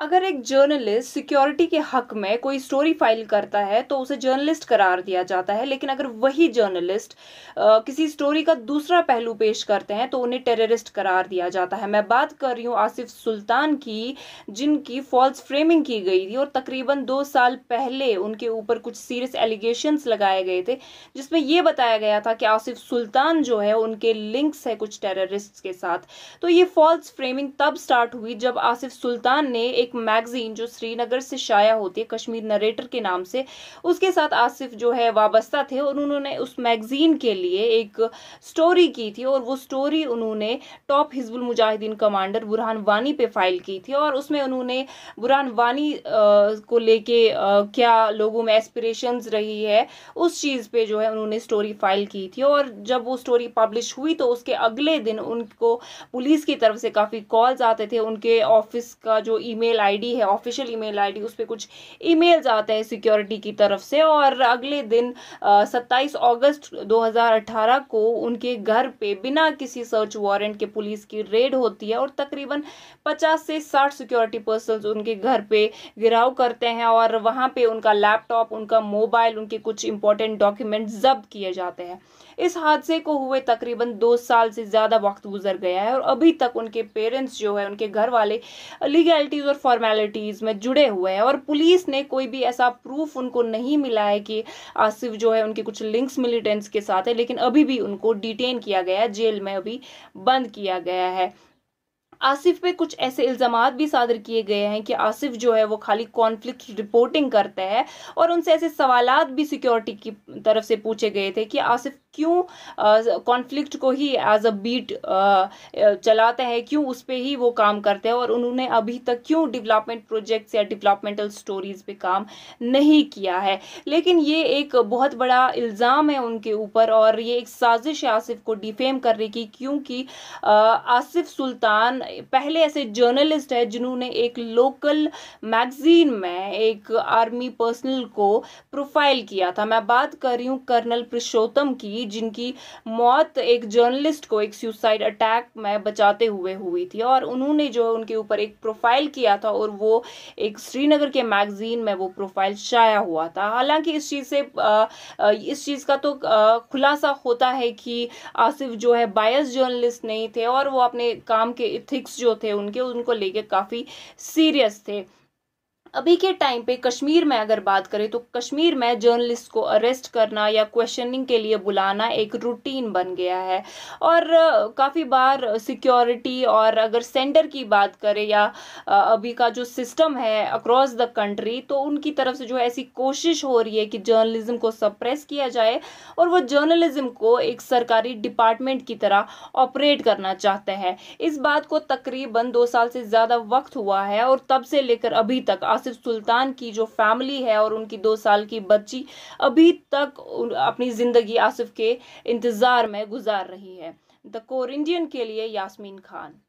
अगर एक journalist security के हक में कोई स्टोरी फाइल करता है तो उसे जर्नलिस्ट करार दिया जाता है लेकिन अगर वही जर्नलिस्ट किसी स्टोरी का दूसरा पहलू पेश करते हैं तो उन्हें टेररिस्ट करार दिया जाता है मैं बात कर रही हूँ आसिफ सुल्तान की जिनकी फॉल्स फ्रेमिंग की गई थी और तकरीबन दो साल पहले उनके ऊपर कुछ सीरियस एलिगेशंस लगाए गए थे जिसमें यह बताया गया था कि आसिफ सुल्तान जो है उनके लिंक्स है कुछ टेररिस्ट के साथ तो ये फॉल्स फ्रेमिंग तब स्टार्ट हुई जब आसिफ सुल्तान ने एक एक मैगजीन जो श्रीनगर से शाया होती है कश्मीर नरेटर के नाम से उसके साथ आसिफ जो है वाबस्ता थे और उन्होंने उस मैगजीन के लिए एक स्टोरी की थी और वो स्टोरी उन्होंने टॉप हिजबुल मुजाहिदीन कमांडर बुरहान वानी पे फाइल की थी और उसमें उन्होंने बुरहान वानी को लेके क्या लोगों में एस्पिरेशंस रही है उस चीज़ पे जो है उन्होंने स्टोरी फाइल की थी और जब वो स्टोरी पब्लिश हुई तो उसके अगले दिन उनको पुलिस की तरफ से काफ़ी कॉल्स आते थे उनके ऑफिस का जो ईमेल ईमेल आईडी है ऑफिशियल ईमेल आईडी उस पर कुछ ईमेल्स आते हैं सिक्योरिटी की तरफ से और अगले दिन सत्ताईस अगस्त 2018 को उनके घर पे बिना किसी सर्च वारंट के पुलिस की रेड होती है और तकरीबन 50 से 60 सिक्योरिटी पर्सन उनके घर पे गिराव करते हैं और वहाँ पे उनका लैपटॉप उनका मोबाइल उनके कुछ इंपॉर्टेंट डॉक्यूमेंट जब्त किए जाते हैं इस हादसे को हुए तकरीबन दो साल से ज़्यादा वक्त गुजर गया है और अभी तक उनके पेरेंट्स जो है उनके घर वाले लीगैलिटीज़ और फॉर्मेलिटीज़ में जुड़े हुए हैं और पुलिस ने कोई भी ऐसा प्रूफ उनको नहीं मिला है कि आसिफ जो है उनके कुछ लिंक्स मिलिटेंट्स के साथ है लेकिन अभी भी उनको डिटेन किया गया है जेल में अभी बंद किया गया है आसिफ पे कुछ ऐसे इल्ज़ाम भी सादर किए गए हैं कि आसिफ जो है वो खाली कॉन्फ्लिक्ट रिपोर्टिंग करता है और उनसे ऐसे सवाल भी सिक्योरिटी की तरफ से पूछे गए थे कि आसिफ क्यों कॉन्फ्लिक्ट को ही एज अ बीट चलाता है क्यों उस पर ही वो काम करते हैं और उन्होंने अभी तक क्यों डेवलपमेंट प्रोजेक्ट्स या डेवलपमेंटल स्टोरीज पे काम नहीं किया है लेकिन ये एक बहुत बड़ा इल्ज़ाम है उनके ऊपर और ये एक साजिश है आसिफ को डिफेम करने की क्योंकि आसिफ सुल्तान पहले ऐसे जर्नलिस्ट है जिन्होंने एक लोकल मैगजीन में एक आर्मी पर्सनल को प्रोफाइल किया था मैं बात कर रही हूँ कर्नल पुरुषोत्तम की जिनकी मौत एक जर्नलिस्ट को एक सुसाइड अटैक में बचाते हुए हुई थी और उन्होंने जो उनके ऊपर एक प्रोफाइल किया था और वो एक श्रीनगर के मैगजीन में वो प्रोफाइल शाया हुआ था हालांकि इस चीज़ से इस चीज़ का तो खुलासा होता है कि आसिफ जो है बायस जर्नलिस्ट नहीं थे और वो अपने काम के इथिक पॉलिटिक्स जो थे उनके उनको लेके काफ़ी सीरियस थे अभी के टाइम पे कश्मीर में अगर बात करें तो कश्मीर में जर्नलिस्ट को अरेस्ट करना या क्वेश्चनिंग के लिए बुलाना एक रूटीन बन गया है और काफ़ी बार सिक्योरिटी और अगर सेंडर की बात करें या अभी का जो सिस्टम है अक्रॉस द कंट्री तो उनकी तरफ से जो ऐसी कोशिश हो रही है कि जर्नलिज्म को सप्रेस किया जाए और वो जर्नलिज्म को एक सरकारी डिपार्टमेंट की तरह ऑपरेट करना चाहते हैं इस बात को तकरीबन दो साल से ज़्यादा वक्त हुआ है और तब से लेकर अभी तक आसिफ सुल्तान की जो फैमिली है और उनकी दो साल की बच्ची अभी तक अपनी ज़िंदगी आसिफ के इंतज़ार में गुजार रही है द कोर इंडियन के लिए यास्मीन खान